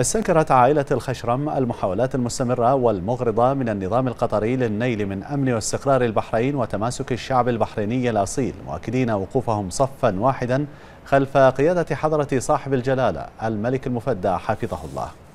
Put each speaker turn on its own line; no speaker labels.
استنكرت عائلة الخشرم المحاولات المستمرة والمغرضة من النظام القطري للنيل من أمن واستقرار البحرين وتماسك الشعب البحريني الأصيل مؤكدين وقوفهم صفا واحدا خلف قيادة حضرة صاحب الجلالة الملك المفدى حفظه
الله